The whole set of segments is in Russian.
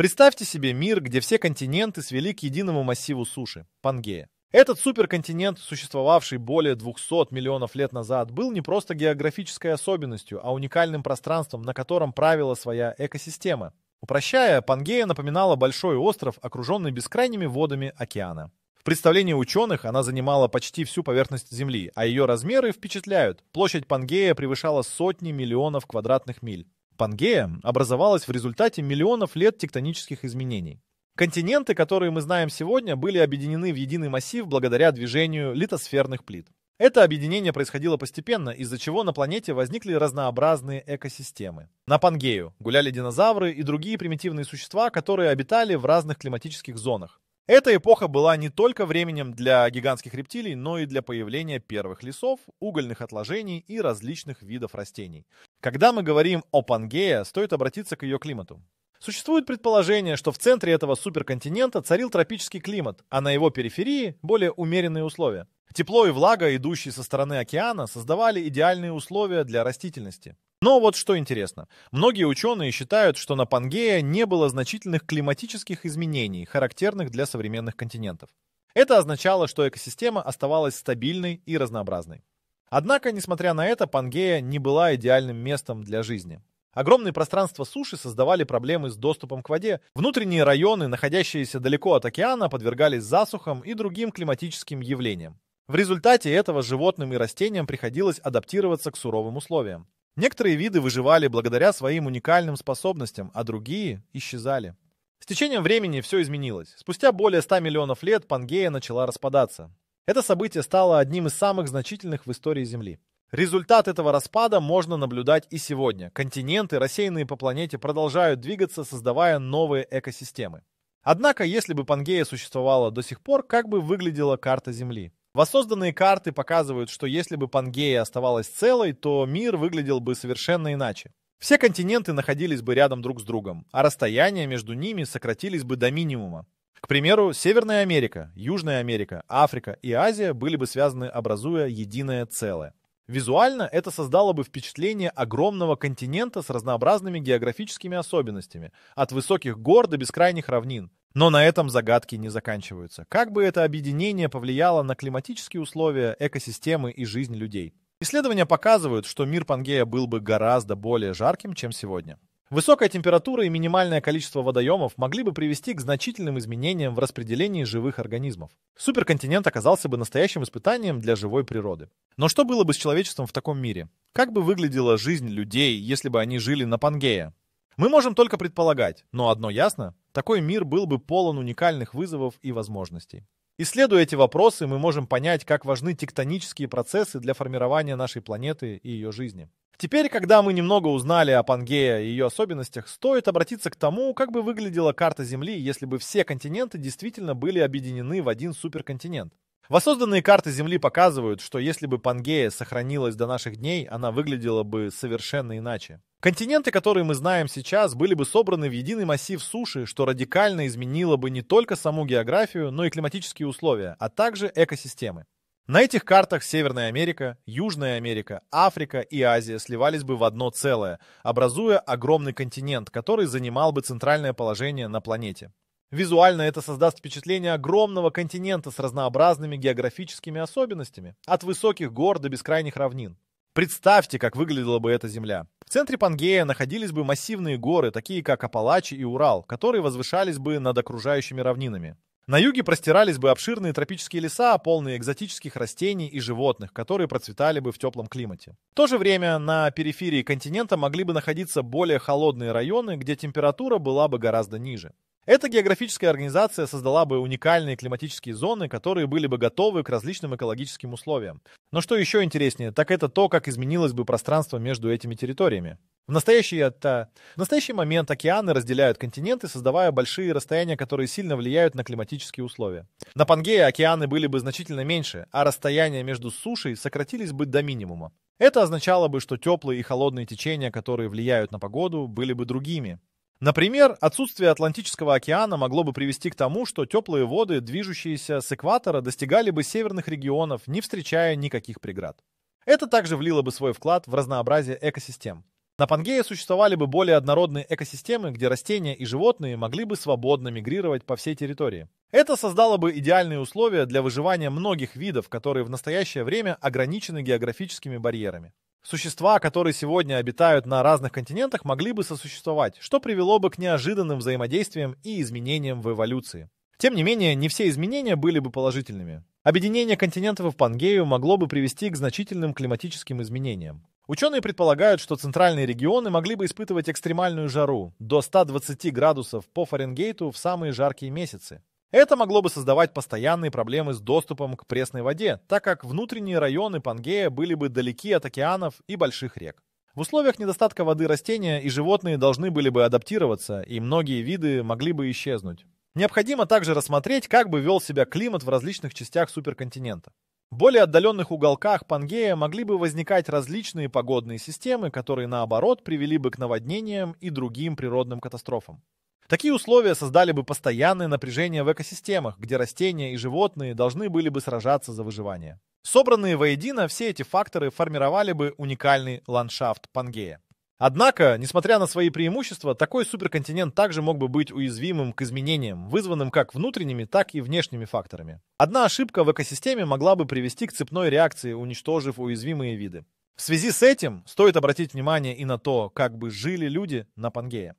Представьте себе мир, где все континенты свели к единому массиву суши – Пангея. Этот суперконтинент, существовавший более 200 миллионов лет назад, был не просто географической особенностью, а уникальным пространством, на котором правила своя экосистема. Упрощая, Пангея напоминала большой остров, окруженный бескрайними водами океана. В представлении ученых она занимала почти всю поверхность Земли, а ее размеры впечатляют. Площадь Пангея превышала сотни миллионов квадратных миль. Пангея образовалась в результате миллионов лет тектонических изменений. Континенты, которые мы знаем сегодня, были объединены в единый массив благодаря движению литосферных плит. Это объединение происходило постепенно, из-за чего на планете возникли разнообразные экосистемы. На Пангею гуляли динозавры и другие примитивные существа, которые обитали в разных климатических зонах. Эта эпоха была не только временем для гигантских рептилий, но и для появления первых лесов, угольных отложений и различных видов растений. Когда мы говорим о Пангея, стоит обратиться к ее климату. Существует предположение, что в центре этого суперконтинента царил тропический климат, а на его периферии более умеренные условия. Тепло и влага, идущие со стороны океана, создавали идеальные условия для растительности. Но вот что интересно. Многие ученые считают, что на Пангея не было значительных климатических изменений, характерных для современных континентов. Это означало, что экосистема оставалась стабильной и разнообразной. Однако, несмотря на это, Пангея не была идеальным местом для жизни. Огромные пространства суши создавали проблемы с доступом к воде, внутренние районы, находящиеся далеко от океана, подвергались засухам и другим климатическим явлениям. В результате этого животным и растениям приходилось адаптироваться к суровым условиям. Некоторые виды выживали благодаря своим уникальным способностям, а другие исчезали. С течением времени все изменилось. Спустя более 100 миллионов лет Пангея начала распадаться. Это событие стало одним из самых значительных в истории Земли. Результат этого распада можно наблюдать и сегодня. Континенты, рассеянные по планете, продолжают двигаться, создавая новые экосистемы. Однако, если бы Пангея существовала до сих пор, как бы выглядела карта Земли? Воссозданные карты показывают, что если бы Пангея оставалась целой, то мир выглядел бы совершенно иначе. Все континенты находились бы рядом друг с другом, а расстояния между ними сократились бы до минимума. К примеру, Северная Америка, Южная Америка, Африка и Азия были бы связаны, образуя единое целое. Визуально это создало бы впечатление огромного континента с разнообразными географическими особенностями, от высоких гор до бескрайних равнин. Но на этом загадки не заканчиваются. Как бы это объединение повлияло на климатические условия, экосистемы и жизнь людей? Исследования показывают, что мир Пангея был бы гораздо более жарким, чем сегодня. Высокая температура и минимальное количество водоемов могли бы привести к значительным изменениям в распределении живых организмов. Суперконтинент оказался бы настоящим испытанием для живой природы. Но что было бы с человечеством в таком мире? Как бы выглядела жизнь людей, если бы они жили на Пангея? Мы можем только предполагать, но одно ясно, такой мир был бы полон уникальных вызовов и возможностей. Исследуя эти вопросы, мы можем понять, как важны тектонические процессы для формирования нашей планеты и ее жизни. Теперь, когда мы немного узнали о Пангея и ее особенностях, стоит обратиться к тому, как бы выглядела карта Земли, если бы все континенты действительно были объединены в один суперконтинент. Воссозданные карты Земли показывают, что если бы Пангея сохранилась до наших дней, она выглядела бы совершенно иначе. Континенты, которые мы знаем сейчас, были бы собраны в единый массив суши, что радикально изменило бы не только саму географию, но и климатические условия, а также экосистемы. На этих картах Северная Америка, Южная Америка, Африка и Азия сливались бы в одно целое, образуя огромный континент, который занимал бы центральное положение на планете. Визуально это создаст впечатление огромного континента с разнообразными географическими особенностями, от высоких гор до бескрайних равнин. Представьте, как выглядела бы эта земля. В центре Пангея находились бы массивные горы, такие как Апалачи и Урал, которые возвышались бы над окружающими равнинами. На юге простирались бы обширные тропические леса, полные экзотических растений и животных, которые процветали бы в теплом климате. В то же время на периферии континента могли бы находиться более холодные районы, где температура была бы гораздо ниже. Эта географическая организация создала бы уникальные климатические зоны, которые были бы готовы к различным экологическим условиям. Но что еще интереснее, так это то, как изменилось бы пространство между этими территориями. В настоящий, это, в настоящий момент океаны разделяют континенты, создавая большие расстояния, которые сильно влияют на климатические условия. На Пангее океаны были бы значительно меньше, а расстояния между сушей сократились бы до минимума. Это означало бы, что теплые и холодные течения, которые влияют на погоду, были бы другими. Например, отсутствие Атлантического океана могло бы привести к тому, что теплые воды, движущиеся с экватора, достигали бы северных регионов, не встречая никаких преград. Это также влило бы свой вклад в разнообразие экосистем. На Пангее существовали бы более однородные экосистемы, где растения и животные могли бы свободно мигрировать по всей территории. Это создало бы идеальные условия для выживания многих видов, которые в настоящее время ограничены географическими барьерами. Существа, которые сегодня обитают на разных континентах, могли бы сосуществовать, что привело бы к неожиданным взаимодействиям и изменениям в эволюции. Тем не менее, не все изменения были бы положительными. Объединение континентов в Пангею могло бы привести к значительным климатическим изменениям. Ученые предполагают, что центральные регионы могли бы испытывать экстремальную жару до 120 градусов по Фаренгейту в самые жаркие месяцы. Это могло бы создавать постоянные проблемы с доступом к пресной воде, так как внутренние районы Пангея были бы далеки от океанов и больших рек. В условиях недостатка воды растения и животные должны были бы адаптироваться, и многие виды могли бы исчезнуть. Необходимо также рассмотреть, как бы вел себя климат в различных частях суперконтинента. В более отдаленных уголках Пангея могли бы возникать различные погодные системы, которые, наоборот, привели бы к наводнениям и другим природным катастрофам. Такие условия создали бы постоянное напряжение в экосистемах, где растения и животные должны были бы сражаться за выживание. Собранные воедино все эти факторы формировали бы уникальный ландшафт Пангея. Однако, несмотря на свои преимущества, такой суперконтинент также мог бы быть уязвимым к изменениям, вызванным как внутренними, так и внешними факторами. Одна ошибка в экосистеме могла бы привести к цепной реакции, уничтожив уязвимые виды. В связи с этим стоит обратить внимание и на то, как бы жили люди на Пангее.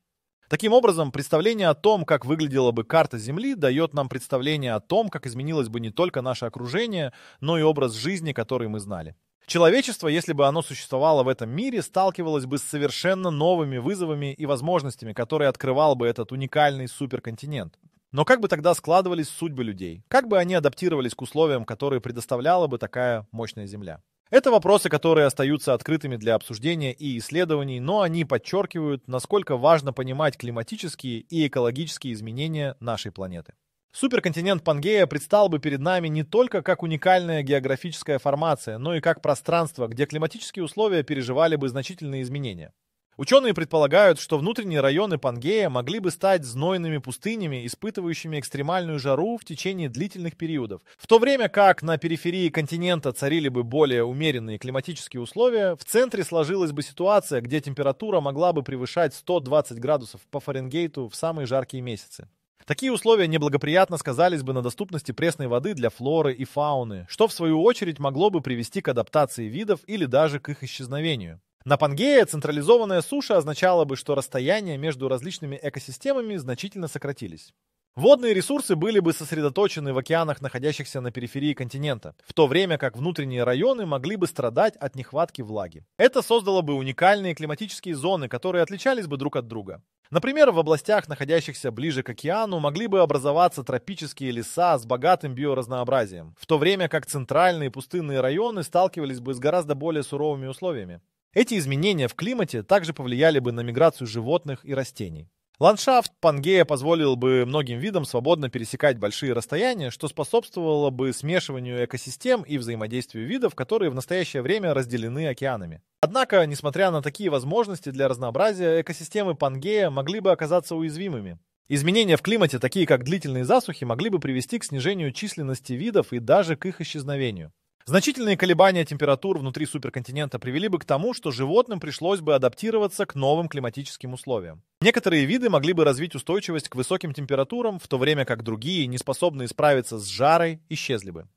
Таким образом, представление о том, как выглядела бы карта Земли, дает нам представление о том, как изменилось бы не только наше окружение, но и образ жизни, который мы знали. Человечество, если бы оно существовало в этом мире, сталкивалось бы с совершенно новыми вызовами и возможностями, которые открывал бы этот уникальный суперконтинент. Но как бы тогда складывались судьбы людей? Как бы они адаптировались к условиям, которые предоставляла бы такая мощная Земля? Это вопросы, которые остаются открытыми для обсуждения и исследований, но они подчеркивают, насколько важно понимать климатические и экологические изменения нашей планеты. Суперконтинент Пангея предстал бы перед нами не только как уникальная географическая формация, но и как пространство, где климатические условия переживали бы значительные изменения. Ученые предполагают, что внутренние районы Пангея могли бы стать знойными пустынями, испытывающими экстремальную жару в течение длительных периодов. В то время как на периферии континента царили бы более умеренные климатические условия, в центре сложилась бы ситуация, где температура могла бы превышать 120 градусов по Фаренгейту в самые жаркие месяцы. Такие условия неблагоприятно сказались бы на доступности пресной воды для флоры и фауны, что в свою очередь могло бы привести к адаптации видов или даже к их исчезновению. На Пангее централизованная суша означала бы, что расстояния между различными экосистемами значительно сократились. Водные ресурсы были бы сосредоточены в океанах, находящихся на периферии континента, в то время как внутренние районы могли бы страдать от нехватки влаги. Это создало бы уникальные климатические зоны, которые отличались бы друг от друга. Например, в областях, находящихся ближе к океану, могли бы образоваться тропические леса с богатым биоразнообразием, в то время как центральные пустынные районы сталкивались бы с гораздо более суровыми условиями. Эти изменения в климате также повлияли бы на миграцию животных и растений. Ландшафт Пангея позволил бы многим видам свободно пересекать большие расстояния, что способствовало бы смешиванию экосистем и взаимодействию видов, которые в настоящее время разделены океанами. Однако, несмотря на такие возможности для разнообразия, экосистемы Пангея могли бы оказаться уязвимыми. Изменения в климате, такие как длительные засухи, могли бы привести к снижению численности видов и даже к их исчезновению. Значительные колебания температур внутри суперконтинента привели бы к тому, что животным пришлось бы адаптироваться к новым климатическим условиям. Некоторые виды могли бы развить устойчивость к высоким температурам, в то время как другие, не способные справиться с жарой, исчезли бы.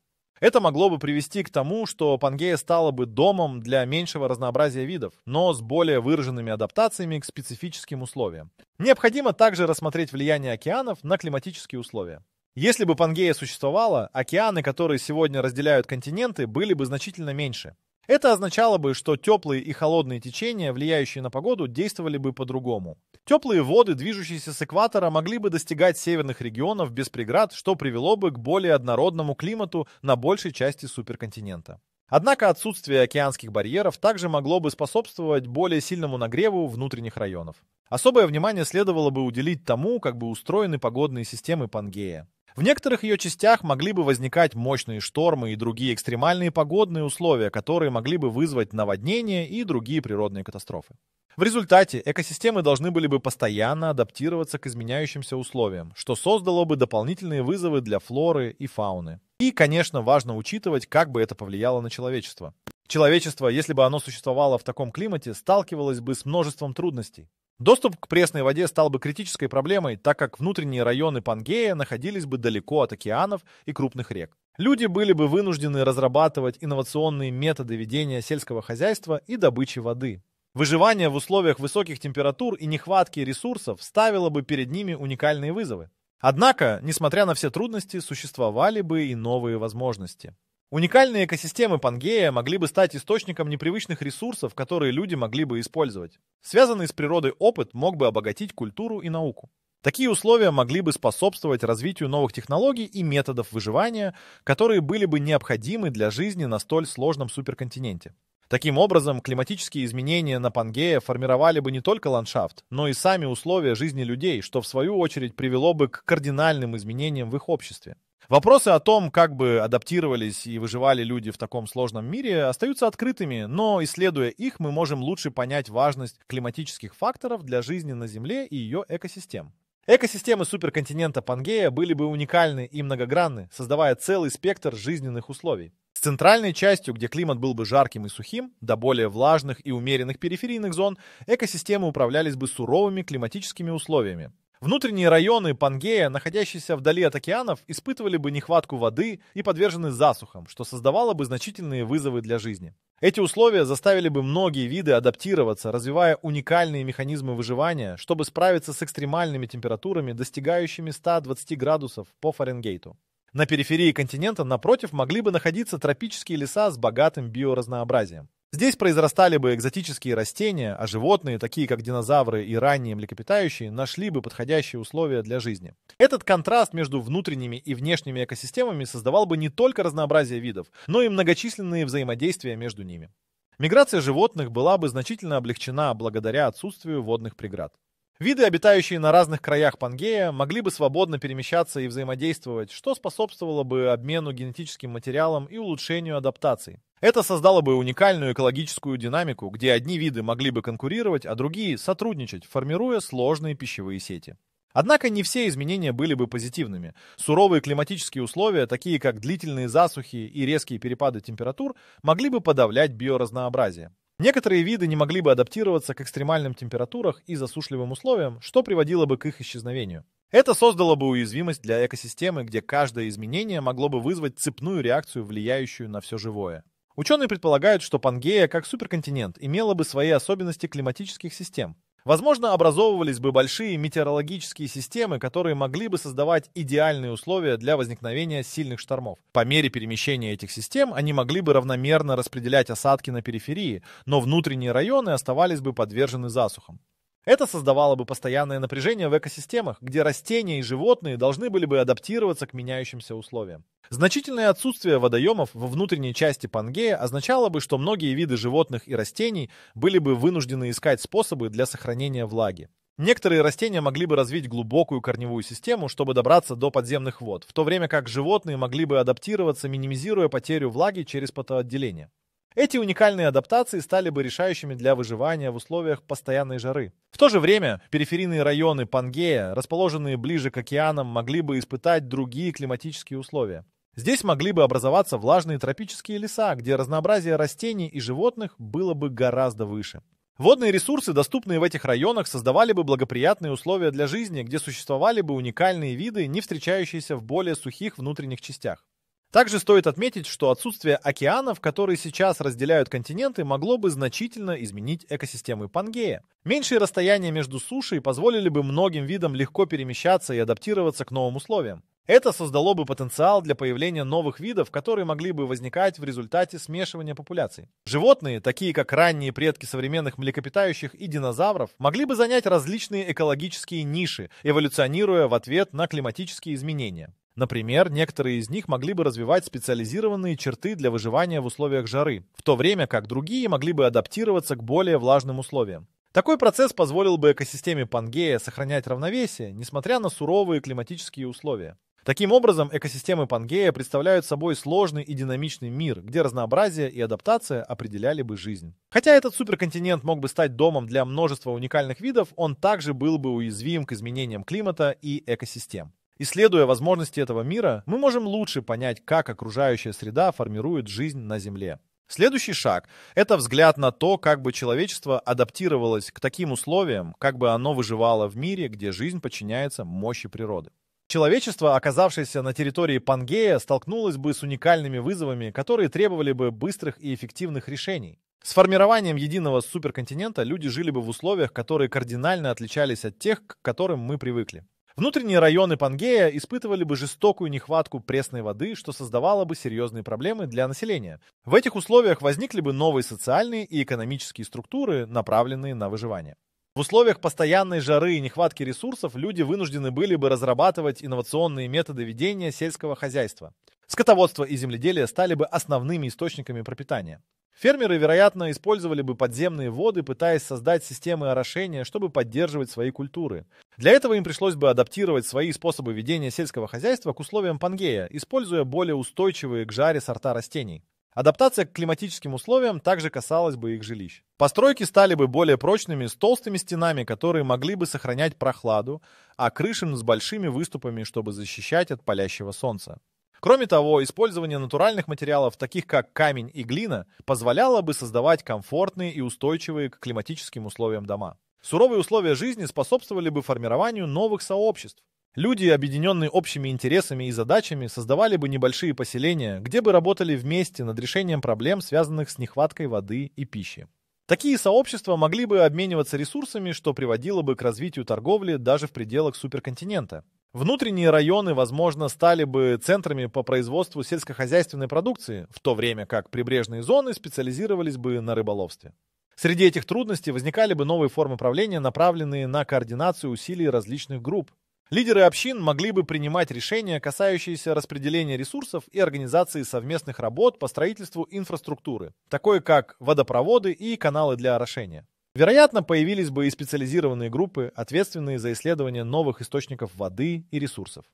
Это могло бы привести к тому, что Пангея стала бы домом для меньшего разнообразия видов, но с более выраженными адаптациями к специфическим условиям. Необходимо также рассмотреть влияние океанов на климатические условия. Если бы Пангея существовала, океаны, которые сегодня разделяют континенты, были бы значительно меньше. Это означало бы, что теплые и холодные течения, влияющие на погоду, действовали бы по-другому. Теплые воды, движущиеся с экватора, могли бы достигать северных регионов без преград, что привело бы к более однородному климату на большей части суперконтинента. Однако отсутствие океанских барьеров также могло бы способствовать более сильному нагреву внутренних районов. Особое внимание следовало бы уделить тому, как бы устроены погодные системы Пангея. В некоторых ее частях могли бы возникать мощные штормы и другие экстремальные погодные условия, которые могли бы вызвать наводнения и другие природные катастрофы. В результате экосистемы должны были бы постоянно адаптироваться к изменяющимся условиям, что создало бы дополнительные вызовы для флоры и фауны. И, конечно, важно учитывать, как бы это повлияло на человечество. Человечество, если бы оно существовало в таком климате, сталкивалось бы с множеством трудностей. Доступ к пресной воде стал бы критической проблемой, так как внутренние районы Пангея находились бы далеко от океанов и крупных рек. Люди были бы вынуждены разрабатывать инновационные методы ведения сельского хозяйства и добычи воды. Выживание в условиях высоких температур и нехватки ресурсов ставило бы перед ними уникальные вызовы. Однако, несмотря на все трудности, существовали бы и новые возможности. Уникальные экосистемы Пангея могли бы стать источником непривычных ресурсов, которые люди могли бы использовать. Связанный с природой опыт мог бы обогатить культуру и науку. Такие условия могли бы способствовать развитию новых технологий и методов выживания, которые были бы необходимы для жизни на столь сложном суперконтиненте. Таким образом, климатические изменения на Пангее формировали бы не только ландшафт, но и сами условия жизни людей, что в свою очередь привело бы к кардинальным изменениям в их обществе. Вопросы о том, как бы адаптировались и выживали люди в таком сложном мире, остаются открытыми, но исследуя их, мы можем лучше понять важность климатических факторов для жизни на Земле и ее экосистем. Экосистемы суперконтинента Пангея были бы уникальны и многогранны, создавая целый спектр жизненных условий. С центральной частью, где климат был бы жарким и сухим, до более влажных и умеренных периферийных зон, экосистемы управлялись бы суровыми климатическими условиями, Внутренние районы Пангея, находящиеся вдали от океанов, испытывали бы нехватку воды и подвержены засухам, что создавало бы значительные вызовы для жизни. Эти условия заставили бы многие виды адаптироваться, развивая уникальные механизмы выживания, чтобы справиться с экстремальными температурами, достигающими 120 градусов по Фаренгейту. На периферии континента, напротив, могли бы находиться тропические леса с богатым биоразнообразием. Здесь произрастали бы экзотические растения, а животные, такие как динозавры и ранние млекопитающие, нашли бы подходящие условия для жизни. Этот контраст между внутренними и внешними экосистемами создавал бы не только разнообразие видов, но и многочисленные взаимодействия между ними. Миграция животных была бы значительно облегчена благодаря отсутствию водных преград. Виды, обитающие на разных краях Пангея, могли бы свободно перемещаться и взаимодействовать, что способствовало бы обмену генетическим материалом и улучшению адаптации. Это создало бы уникальную экологическую динамику, где одни виды могли бы конкурировать, а другие сотрудничать, формируя сложные пищевые сети. Однако не все изменения были бы позитивными. Суровые климатические условия, такие как длительные засухи и резкие перепады температур, могли бы подавлять биоразнообразие. Некоторые виды не могли бы адаптироваться к экстремальным температурах и засушливым условиям, что приводило бы к их исчезновению. Это создало бы уязвимость для экосистемы, где каждое изменение могло бы вызвать цепную реакцию, влияющую на все живое. Ученые предполагают, что Пангея, как суперконтинент, имела бы свои особенности климатических систем. Возможно, образовывались бы большие метеорологические системы, которые могли бы создавать идеальные условия для возникновения сильных штормов. По мере перемещения этих систем они могли бы равномерно распределять осадки на периферии, но внутренние районы оставались бы подвержены засухам. Это создавало бы постоянное напряжение в экосистемах, где растения и животные должны были бы адаптироваться к меняющимся условиям. Значительное отсутствие водоемов во внутренней части Пангея означало бы, что многие виды животных и растений были бы вынуждены искать способы для сохранения влаги. Некоторые растения могли бы развить глубокую корневую систему, чтобы добраться до подземных вод, в то время как животные могли бы адаптироваться, минимизируя потерю влаги через потоотделение. Эти уникальные адаптации стали бы решающими для выживания в условиях постоянной жары. В то же время периферийные районы Пангея, расположенные ближе к океанам, могли бы испытать другие климатические условия. Здесь могли бы образоваться влажные тропические леса, где разнообразие растений и животных было бы гораздо выше. Водные ресурсы, доступные в этих районах, создавали бы благоприятные условия для жизни, где существовали бы уникальные виды, не встречающиеся в более сухих внутренних частях. Также стоит отметить, что отсутствие океанов, которые сейчас разделяют континенты, могло бы значительно изменить экосистемы Пангея. Меньшие расстояния между сушей позволили бы многим видам легко перемещаться и адаптироваться к новым условиям. Это создало бы потенциал для появления новых видов, которые могли бы возникать в результате смешивания популяций. Животные, такие как ранние предки современных млекопитающих и динозавров, могли бы занять различные экологические ниши, эволюционируя в ответ на климатические изменения. Например, некоторые из них могли бы развивать специализированные черты для выживания в условиях жары, в то время как другие могли бы адаптироваться к более влажным условиям. Такой процесс позволил бы экосистеме Пангея сохранять равновесие, несмотря на суровые климатические условия. Таким образом, экосистемы Пангея представляют собой сложный и динамичный мир, где разнообразие и адаптация определяли бы жизнь. Хотя этот суперконтинент мог бы стать домом для множества уникальных видов, он также был бы уязвим к изменениям климата и экосистем. Исследуя возможности этого мира, мы можем лучше понять, как окружающая среда формирует жизнь на Земле. Следующий шаг – это взгляд на то, как бы человечество адаптировалось к таким условиям, как бы оно выживало в мире, где жизнь подчиняется мощи природы. Человечество, оказавшееся на территории Пангея, столкнулось бы с уникальными вызовами, которые требовали бы быстрых и эффективных решений. С формированием единого суперконтинента люди жили бы в условиях, которые кардинально отличались от тех, к которым мы привыкли. Внутренние районы Пангея испытывали бы жестокую нехватку пресной воды, что создавало бы серьезные проблемы для населения. В этих условиях возникли бы новые социальные и экономические структуры, направленные на выживание. В условиях постоянной жары и нехватки ресурсов люди вынуждены были бы разрабатывать инновационные методы ведения сельского хозяйства. Скотоводство и земледелие стали бы основными источниками пропитания. Фермеры, вероятно, использовали бы подземные воды, пытаясь создать системы орошения, чтобы поддерживать свои культуры. Для этого им пришлось бы адаптировать свои способы ведения сельского хозяйства к условиям Пангея, используя более устойчивые к жаре сорта растений. Адаптация к климатическим условиям также касалась бы их жилищ. Постройки стали бы более прочными, с толстыми стенами, которые могли бы сохранять прохладу, а крышам с большими выступами, чтобы защищать от палящего солнца. Кроме того, использование натуральных материалов, таких как камень и глина, позволяло бы создавать комфортные и устойчивые к климатическим условиям дома. Суровые условия жизни способствовали бы формированию новых сообществ, Люди, объединенные общими интересами и задачами, создавали бы небольшие поселения, где бы работали вместе над решением проблем, связанных с нехваткой воды и пищи. Такие сообщества могли бы обмениваться ресурсами, что приводило бы к развитию торговли даже в пределах суперконтинента. Внутренние районы, возможно, стали бы центрами по производству сельскохозяйственной продукции, в то время как прибрежные зоны специализировались бы на рыболовстве. Среди этих трудностей возникали бы новые формы правления, направленные на координацию усилий различных групп, Лидеры общин могли бы принимать решения, касающиеся распределения ресурсов и организации совместных работ по строительству инфраструктуры, такой как водопроводы и каналы для орошения. Вероятно, появились бы и специализированные группы, ответственные за исследование новых источников воды и ресурсов.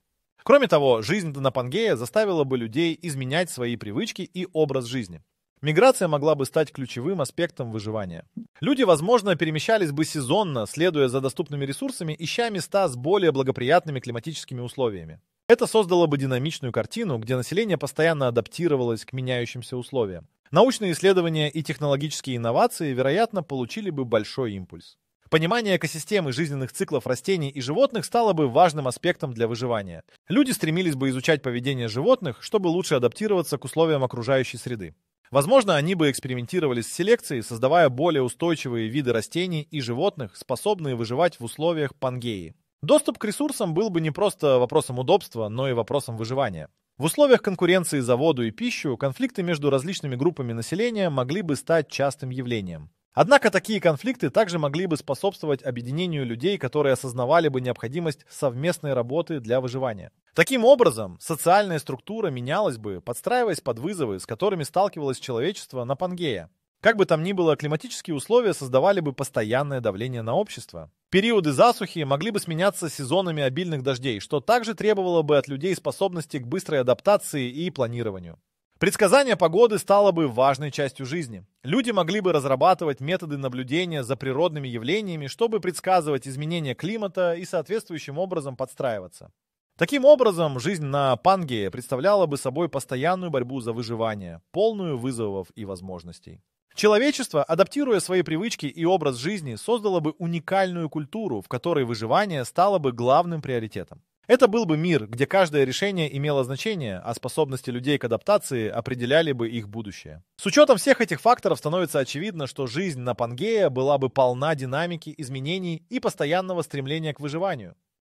Кроме того, жизнь на Донапангея заставила бы людей изменять свои привычки и образ жизни. Миграция могла бы стать ключевым аспектом выживания. Люди, возможно, перемещались бы сезонно, следуя за доступными ресурсами, ища места с более благоприятными климатическими условиями. Это создало бы динамичную картину, где население постоянно адаптировалось к меняющимся условиям. Научные исследования и технологические инновации, вероятно, получили бы большой импульс. Понимание экосистемы жизненных циклов растений и животных стало бы важным аспектом для выживания. Люди стремились бы изучать поведение животных, чтобы лучше адаптироваться к условиям окружающей среды. Возможно, они бы экспериментировали с селекцией, создавая более устойчивые виды растений и животных, способные выживать в условиях Пангеи. Доступ к ресурсам был бы не просто вопросом удобства, но и вопросом выживания. В условиях конкуренции за воду и пищу конфликты между различными группами населения могли бы стать частым явлением. Однако такие конфликты также могли бы способствовать объединению людей, которые осознавали бы необходимость совместной работы для выживания. Таким образом, социальная структура менялась бы, подстраиваясь под вызовы, с которыми сталкивалось человечество на Пангея. Как бы там ни было, климатические условия создавали бы постоянное давление на общество. Периоды засухи могли бы сменяться сезонами обильных дождей, что также требовало бы от людей способности к быстрой адаптации и планированию. Предсказание погоды стало бы важной частью жизни. Люди могли бы разрабатывать методы наблюдения за природными явлениями, чтобы предсказывать изменения климата и соответствующим образом подстраиваться. Таким образом, жизнь на Пангее представляла бы собой постоянную борьбу за выживание, полную вызовов и возможностей. Человечество, адаптируя свои привычки и образ жизни, создало бы уникальную культуру, в которой выживание стало бы главным приоритетом. Это был бы мир, где каждое решение имело значение, а способности людей к адаптации определяли бы их будущее. С учетом всех этих факторов становится очевидно, что жизнь на Пангея была бы полна динамики, изменений и постоянного стремления к выживанию.